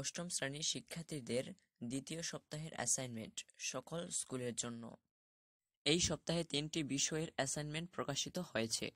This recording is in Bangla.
অষ্টম শ্রেণীর শিক্ষার্থীদের দ্বিতীয় সপ্তাহের অ্যাসাইনমেন্ট সকল স্কুলের জন্য এই সপ্তাহে তিনটি বিষয়ের অ্যাসাইনমেন্ট প্রকাশিত হয়েছে